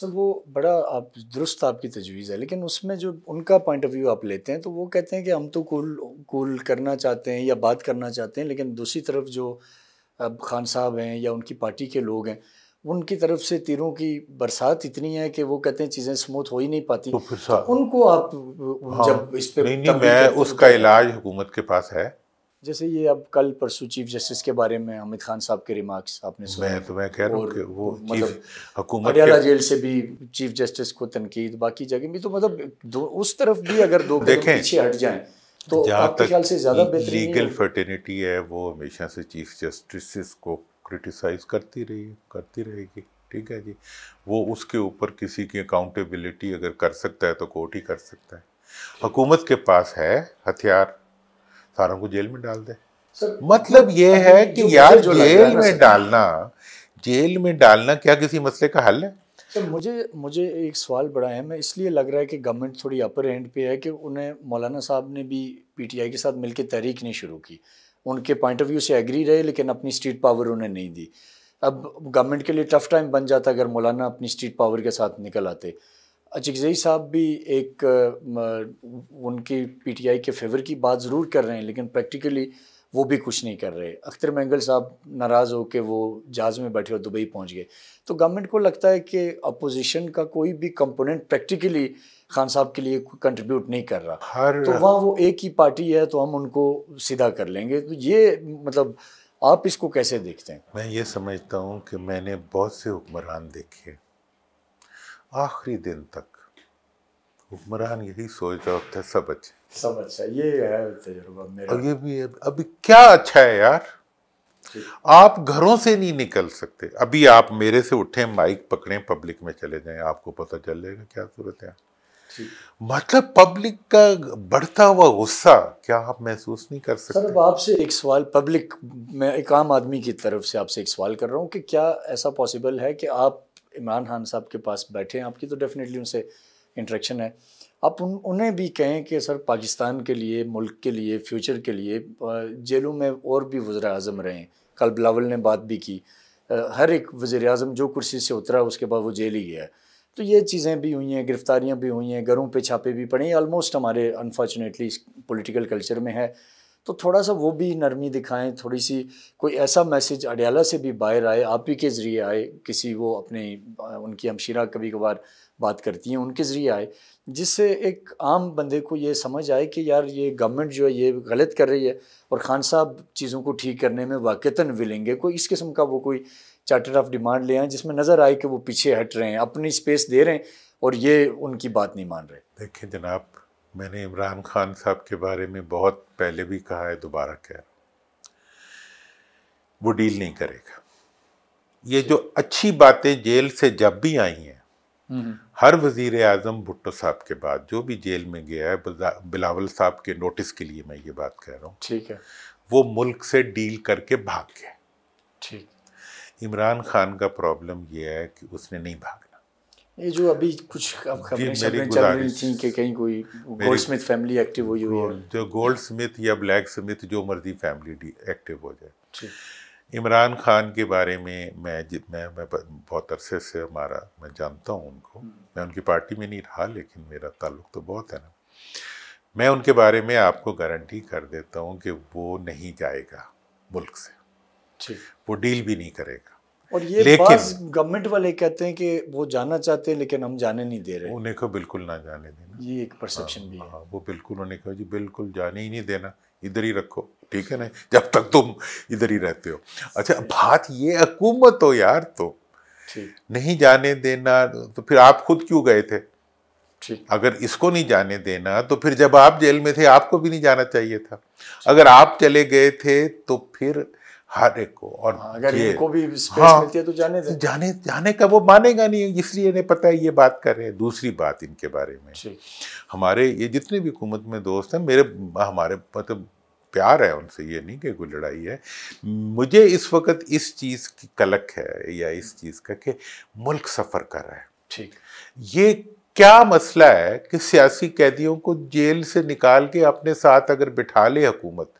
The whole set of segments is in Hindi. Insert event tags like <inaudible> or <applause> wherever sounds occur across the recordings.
सर वो बड़ा आप दुरुस्त आपकी तजवीज़ है लेकिन उसमें जो उनका पॉइंट ऑफ व्यू आप लेते हैं तो वो कहते हैं कि हम तो कूल कूल करना चाहते हैं या बात करना चाहते हैं लेकिन दूसरी तरफ जो अब खान साहब हैं या उनकी पार्टी के लोग हैं उनकी तरफ से तीरों की बरसात इतनी है कि वो कहते हैं चीज़ें स्मूथ हो ही नहीं पाती तो, तो उनको आप हाँ, जब इस पर मैं उसका इलाज हुकूमत के पास है जैसे ये अब कल परसों चीफ जस्टिस के बारे में अमित खान साहब के रिमार्क्स आपने सुने मैं तो मैं कह रहा कि वो मतलब हरियाणा जेल से भी चीफ जस्टिस को तनकीद बाकी जगह भी तो मतलब उस तरफ भी अगर दो पीछे हट जाए तो आपके ख्याल से ज़्यादा लीगल फर्टिनिटी है वो हमेशा से चीफ जस्टिस को क्रिटिसाइज करती रही करती रहेगी ठीक है जी वो उसके ऊपर किसी की अकाउंटेबिलिटी अगर कर सकता है तो कोर्ट ही कर सकता है हुकूमत के पास है हथियार सारों को जेल में डाल दे मतलब ये है कि यार जो जेल में डालना जेल में डालना क्या किसी मसले का हल है सर मुझे मुझे एक सवाल बड़ा है मैं इसलिए लग रहा है कि गवर्नमेंट थोड़ी अपर एंड पे है कि उन्हें मौलाना साहब ने भी पीटीआई के साथ मिलकर तहरीक नहीं शुरू की उनके पॉइंट ऑफ व्यू से एग्री रहे लेकिन अपनी स्ट्रीट पावर उन्हें नहीं दी अब गवर्नमेंट के लिए टफ टाइम बन जाता अगर मौलाना अपनी स्ट्रीट पावर के साथ निकल आते अजगजई साहब भी एक उनकी पीटीआई के फेवर की बात ज़रूर कर रहे हैं लेकिन प्रैक्टिकली वो भी कुछ नहीं कर रहे अख्तर मैंगल साहब नाराज़ हो के वो जहाज़ में बैठे और दुबई पहुंच गए तो गवर्नमेंट को लगता है कि अपोजिशन का कोई भी कंपोनेंट प्रैक्टिकली खान साहब के लिए कंट्रीब्यूट नहीं कर रहा हर तो वहाँ वो एक ही पार्टी है तो हम उनको सीधा कर लेंगे तो ये मतलब आप इसको कैसे देखते हैं मैं ये समझता हूँ कि मैंने बहुत से हुक्मरान देखे आखिरी दिन तक हुक्मरान यही सोच रहा होता है सब अच्छा सब अच्छा ये है तजुर्बा मेरा और ये भी है अभी क्या अच्छा है यार आप घरों से नहीं निकल सकते अभी आप मेरे से उठे माइक पकड़े पब्लिक में चले जाएं आपको पता चल जाएगा क्या सूरत है मतलब पब्लिक का बढ़ता हुआ गुस्सा क्या आप महसूस नहीं कर सकते सर आपसे एक सवाल पब्लिक मैं एक आम आदमी की तरफ से आपसे एक सवाल कर रहा हूँ कि क्या ऐसा पॉसिबल है कि आप इमरान खान साहब के पास बैठे हैं आपकी तो डेफिनेटली उनसे इंट्रैक्शन है आप उन उन्हें भी कहें कि सर पाकिस्तान के लिए मुल्क के लिए फ्यूचर के लिए जेलों में और भी वज़र अजम रहें कल बिलावल ने बात भी की हर एक वज़र अजम जो कुर्सी से उतरा उसके बाद वो जेल ही गया तो ये चीज़ें भी हुई हैं गिरफ़्तारियाँ भी हुई हैं घरों पर छापे भी पड़े ऑलमोस्ट हमारे अनफॉर्चुनेटली पोलिटिकल कल्चर में है तो थोड़ा सा वो भी नरमी दिखाएं थोड़ी सी कोई ऐसा मैसेज अडयाला से भी बाहर आए आप ही के ज़रिए आए किसी वो अपने उनकी हमशीरा कभी कभार बात करती हैं उनके ज़रिए आए जिससे एक आम बंदे को ये समझ आए कि यार ये गवर्नमेंट जो है ये गलत कर रही है और ख़ान साहब चीज़ों को ठीक करने में वाक़ता विलेंगे कोई इस किस्म का वो कोई चार्टर ऑफ डिमांड ले आएँ जिसमें नज़र आए कि वो पीछे हट रहे हैं अपनी स्पेस दे रहे हैं और ये उनकी बात नहीं मान रहे देखें जनाब मैंने इमरान खान साहब के बारे में बहुत पहले भी कहा है दोबारा कह रहा वो डील नहीं करेगा ये जो अच्छी बातें जेल से जब भी आई हैं हम्म, हम्म। हर वजीर आजम भुट्टो साहब के बाद जो भी जेल में गया है बिलावल साहब के नोटिस के लिए मैं ये बात कह रहा हूँ ठीक है वो मुल्क से डील करके भाग गया ठीक इमरान खान का प्रॉब्लम ये है कि उसने नहीं भागा ये जो अभी कुछ अब खबरें चल रही थी कि कहीं कोई गोल्ड स्मिथ फैमिली एक्टिव हुई हुई है जो गोल्ड स्मिथ या ब्लैक स्मिथ जो मर्जी फैमिली एक्टिव हो जाए इमरान खान के बारे में मैं मैं मैं बहुत अरसे से हमारा मैं जानता हूँ उनको हम्म। मैं उनकी पार्टी में नहीं रहा लेकिन मेरा ताल्लुक तो बहुत है ना मैं उनके बारे में आपको गारंटी कर देता हूँ कि वो नहीं जाएगा मुल्क से वो डील भी नहीं करेगा और ये लेकिन गवर्नमेंट वाले कहते हैं कि वो जाना चाहते हैं लेकिन हम जाने नहीं दे रहे उन्हें कहा बिल्कुल ना जाने देना ये एक परसेप्शन हाँ, भी है हाँ, वो बिल्कुल उन्हें कहा जी बिल्कुल जाने ही नहीं देना इधर ही रखो ठीक है ना जब तक तुम इधर ही रहते हो अच्छा बात ये हकूमत हो यार तो नहीं जाने देना तो फिर आप खुद क्यों गए थे अगर इसको नहीं जाने देना तो फिर जब आप जेल में थे आपको भी नहीं जाना चाहिए था अगर आप चले गए थे तो फिर हर एक को और हाँ, अगर इनको भी स्पेस हाँ, मिलती है तो जाने दे जाने जाने का वो मानेगा नहीं इसलिए इन्हें पता है ये बात कर रहे हैं दूसरी बात इनके बारे में हमारे ये जितने भी हुकूमत में दोस्त हैं मेरे हमारे मतलब प्यार है उनसे ये नहीं कि कोई लड़ाई है मुझे इस वक्त इस चीज़ की कलक है या इस चीज़ का कि मुल्क सफ़र कर रहा है ठीक ये क्या मसला है कि सियासी कैदियों को जेल से निकाल के अपने साथ अगर बिठा ले हुकूमत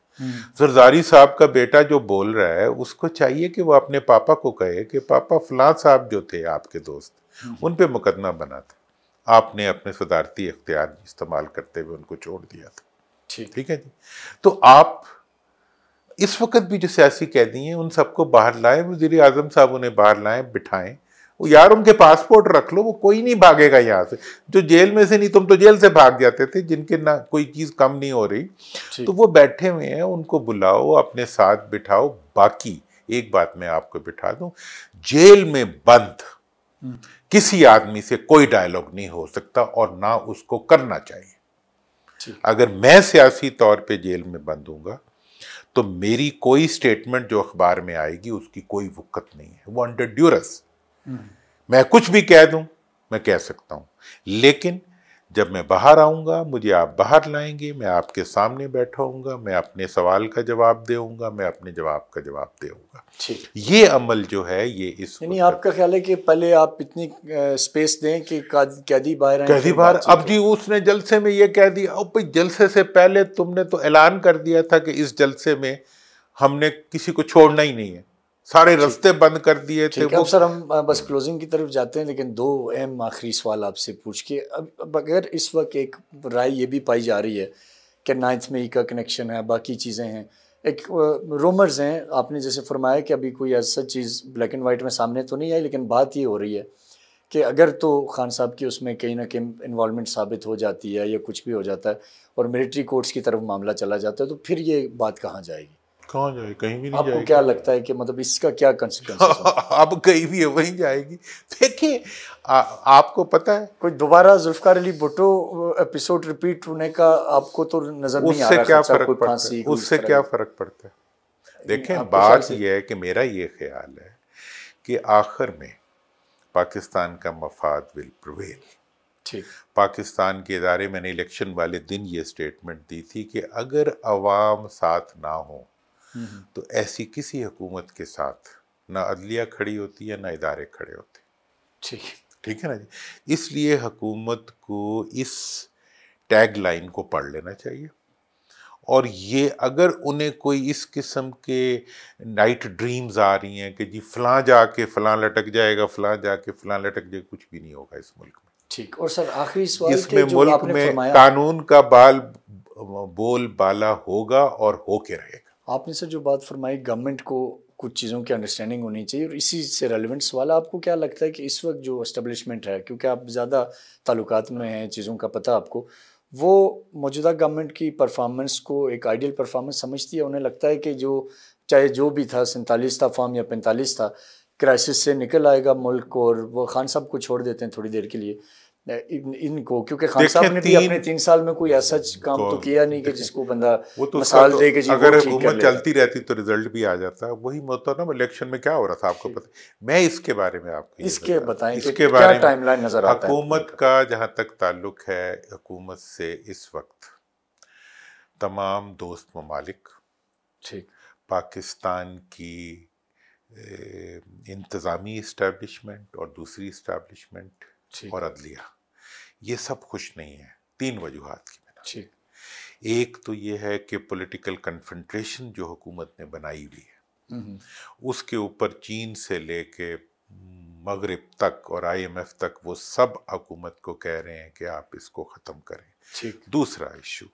जरदारी साहब का बेटा जो बोल रहा है उसको चाहिए कि वो अपने पापा को कहे कि पापा फलां साहब जो थे आपके दोस्त हम्म। उन पे मुकदमा बना था आपने अपने सदारती अख्तियार इस्तेमाल करते हुए उनको छोड़ दिया था ठीक ठीक है जी तो आप इस वक्त भी जो सियासी कैदी हैं उन सबको बाहर लाएं वजीर आजम साहब उन्हें बाहर लाएं बिठाएं वो यार उनके पासपोर्ट रख लो वो कोई नहीं भागेगा यहाँ से जो जेल में से नहीं तुम तो जेल से भाग जाते थे जिनके ना कोई चीज़ कम नहीं हो रही तो वो बैठे हुए हैं उनको बुलाओ अपने साथ बिठाओ बाकी एक बात मैं आपको बिठा दूं जेल में बंद हम्म। किसी आदमी से कोई डायलॉग नहीं हो सकता और ना उसको करना चाहिए अगर मैं सियासी तौर पे जेल में बंद हूँगा तो मेरी कोई स्टेटमेंट जो अखबार में आएगी उसकी कोई वक्त नहीं है वो अंडर ड्यूरस मैं कुछ भी कह दूं मैं कह सकता हूं लेकिन जब मैं बाहर आऊंगा मुझे आप बाहर लाएंगे मैं आपके सामने बैठा हूँगा मैं अपने सवाल का जवाब देऊंगा मैं अपने जवाब का जवाब देऊंगा ये अमल जो है ये इस यानी आपका ख्याल है कि पहले आप इतनी स्पेस दें कि कैदी बाहर कैदी बाहर अब जी उसने जलसे में ये कह दिया अब भाई जलसे से पहले तुमने तो ऐलान कर दिया था कि इस जलसे में हमने किसी को छोड़ना ही नहीं है सारे रास्ते बंद कर दिए थे वो सर हम बस क्लोजिंग की तरफ जाते हैं लेकिन दो अहम आखिरी सवाल आपसे पूछ के अब अगर इस वक्त एक राय ये भी पाई जा रही है कि नाइन्थ में ही का कनेक्शन है बाकी चीज़ें हैं एक रोमर्स हैं आपने जैसे फरमाया कि अभी कोई ऐसा चीज़ ब्लैक एंड वाइट में सामने तो नहीं आई लेकिन बात ये हो रही है कि अगर तो खान साहब की उसमें कहीं ना कहीं इन्वॉलमेंट साबित हो जाती है या कुछ भी हो जाता है और मिलिट्री कोर्ट्स की तरफ मामला चला जाता है तो फिर ये बात कहाँ जाएगी कहाँ जाए कहीं भी नहीं आपको क्या लगता है कि मतलब इसका क्या कंसिक्वेंस <laughs> अब कहीं भी है वहीं जाएगी देखिए आपको पता है कोई दोबारा जुल्फकार अली भुट्टो एपिसोड रिपीट होने का आपको तो नजर नहीं आ रहा क्या फर्क पड़ता है उससे क्या फर्क पड़ता है देखें बात यह है कि मेरा ये ख्याल है कि आखिर में पाकिस्तान का मफाद विल प्रवेल ठीक पाकिस्तान के इदारे मैंने इलेक्शन वाले दिन ये स्टेटमेंट दी थी कि अगर अवाम साथ ना हो हम्म। तो ऐसी किसी हुकूमत के साथ ना अदलिया खड़ी होती है ना इदारे खड़े होते ठीक ठीक है ना जी इसलिए हुकूमत को इस टैग लाइन को पढ़ लेना चाहिए और ये अगर उन्हें कोई इस किस्म के नाइट ड्रीम्स आ रही हैं कि जी फलां जाके फलां लटक जाएगा फलां जाके फलां लटक जाएगा कुछ भी नहीं होगा इस मुल्क में ठीक और सर आखिरी सवाल इसमें मुल्क में कानून का बाल बोल बाला होगा और होके रहेगा आपने सर जो बात फरमाई गवर्नमेंट को कुछ चीज़ों की अंडरस्टैंडिंग होनी चाहिए और इसी से रेलिवेंट सवाल आपको क्या लगता है कि इस वक्त जो इस्टबलिशमेंट है क्योंकि आप ज़्यादा ताल्लुक में हैं चीज़ों का पता आपको वो मौजूदा गवर्नमेंट की परफॉर्मेंस को एक आइडियल परफॉर्मेंस समझती है उन्हें लगता है कि जो चाहे जो भी था सैंतालीस था फॉर्म या पैंतालीस था क्राइसिस से निकल आएगा मुल्क और वो खान साहब को छोड़ देते हैं थोड़ी देर के लिए इन, इनको क्योंकि खान साहब ने भी अपने तीन साल में कोई ऐसा काम तो, किया नहीं कि जिसको बंदा वो तो मसाल तो, अगर हुकूमत चलती रहती तो रिजल्ट भी आ जाता वही मोहतरम इलेक्शन में क्या हो रहा था आपको पता मैं इसके बारे में आपको इसके बताएं इसके बारे लाइन नजर हुकूमत का जहाँ तक ताल्लुक है हुकूमत से इस वक्त तमाम दोस्त ममालिक ठीक पाकिस्तान की इंतज़ामी इस्टेबलिशमेंट और दूसरी इस्टेबलिशमेंट और अदलिया ये सब खुश नहीं है तीन वजूहत की एक तो ये है कि पॉलिटिकल कन्फेंट्रेशन जो हुकूमत ने बनाई हुई है हम्म, हम्म। उसके ऊपर चीन से लेके मगरब तक और आईएमएफ तक वो सब हुकूमत को कह रहे हैं कि आप इसको ख़त्म करें दूसरा इशू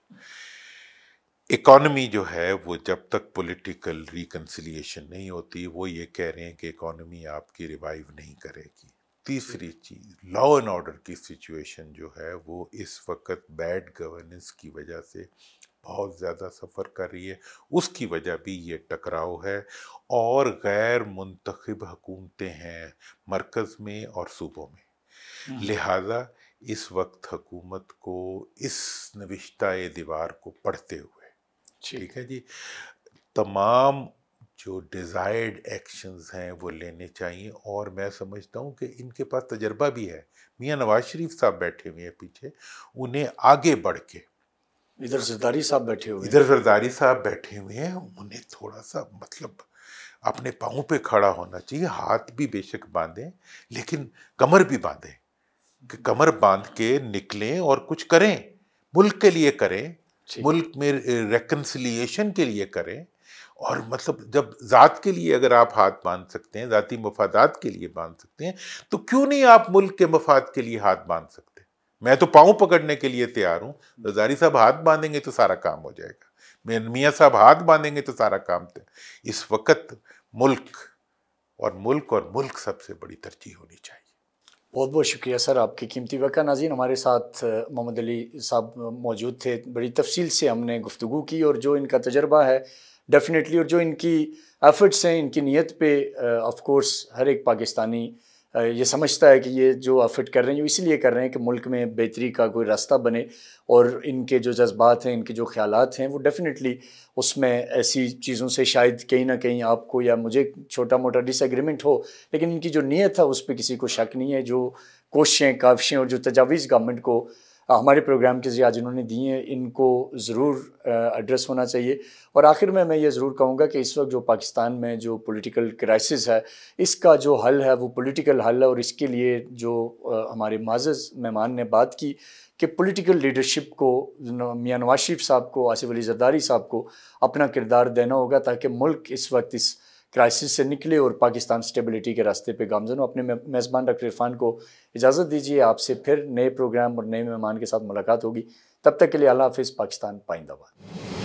इकॉनमी जो है वो जब तक पॉलिटिकल रिकन्सिलियेशन नहीं होती वो ये कह रहे हैं कि इकॉनमी आपकी रिवाइव नहीं करेगी तीसरी चीज लॉ एंड ऑर्डर की सिचुएशन जो है वो इस वक्त बैड गवर्नेंस की वजह से बहुत ज़्यादा सफ़र कर रही है उसकी वजह भी ये टकराव है और गैर मुंतखब हुकूमतें हैं मरकज़ में और सूबों में हम्म। लिहाजा इस वक्त हुकूमत को इस नविश्ता दीवार को पढ़ते हुए ठीक है जी तमाम जो डिज़ायर्ड एक्शंस हैं वो लेने चाहिए और मैं समझता हूँ कि इनके पास तजर्बा भी है मियाँ नवाज शरीफ साहब बैठे हुए हैं पीछे उन्हें आगे बढ़ के इधर सरदारी साहब बैठे हुए इधर सरदारी साहब बैठे हुए हैं उन्हें थोड़ा सा मतलब अपने पाँव पे खड़ा होना चाहिए हाथ भी बेशक बांधें लेकिन कमर भी बांधें कि कमर बांध के निकलें और कुछ करें मुल्क के लिए करें मुल्क में रेकन्सिलिएशन के लिए करें और मतलब जब ज़ात के लिए अगर आप हाथ बांध सकते हैं ज़ाती मफादात के लिए बांध सकते हैं तो क्यों नहीं आप मुल्क के मफाद के लिए हाथ बांध सकते मैं तो पाँव पकड़ने के लिए तैयार हूँ रजारी तो साहब हाथ बांधेंगे तो सारा काम हो जाएगा मेन मियाँ साहब हाथ बांधेंगे तो सारा काम इस वक्त मुल्क और मुल्क और मुल्क सबसे बड़ी तरजीह होनी चाहिए बहुत बहुत शुक्रिया सर आपके कीमती वक़ा नाजीन हमारे साथ मोहम्मद अली साहब मौजूद थे बड़ी तफसील से हमने गुफ्तु की और जो इनका तजर्बा है डेफिनेटली और जो इनकी एफर्ट्स हैं इनकी नीयत पे ऑफ कोर्स हर एक पाकिस्तानी ये समझता है कि ये जो अफर्ट कर रहे हैं ये इसीलिए कर रहे हैं कि मुल्क में बेहतरी का कोई रास्ता बने और इनके जो जज्बात हैं इनके जो ख्याल हैं वो डेफिनेटली उसमें ऐसी चीज़ों से शायद कहीं ना कहीं आपको या मुझे छोटा मोटा डिसएग्रीमेंट हो लेकिन इनकी जो नीयत है उस पर किसी को शक नहीं है जो कोशिशें काविशें और जो तजावीज़ गवर्नमेंट को हमारे प्रोग्राम के ज़रिए जिन्होंने दिए हैं इनको ज़रूर एड्रेस होना चाहिए और आखिर में मैं ये ज़रूर कहूँगा कि इस वक्त जो पाकिस्तान में जो पॉलिटिकल क्राइसिस है इसका जो हल है वो पॉलिटिकल हल है और इसके लिए जो हमारे माजज मेहमान ने बात की कि पॉलिटिकल लीडरशिप को मियाँ नवाज शरीफ साहब को आसिफ अली जरदारी साहब को अपना किरदार देना होगा ताकि मुल्क इस वक्त इस क्राइसिस से निकले और पाकिस्तान स्टेबिलिटी के रास्ते पे गामजन हो अपने मेज़बान डॉक्टर इरफान को इजाज़त दीजिए आपसे फिर नए प्रोग्राम और नए मेहमान के साथ मुलाकात होगी तब तक के लिए अल्लाह हाफिज़ पाकिस्तान पाइंदाबाद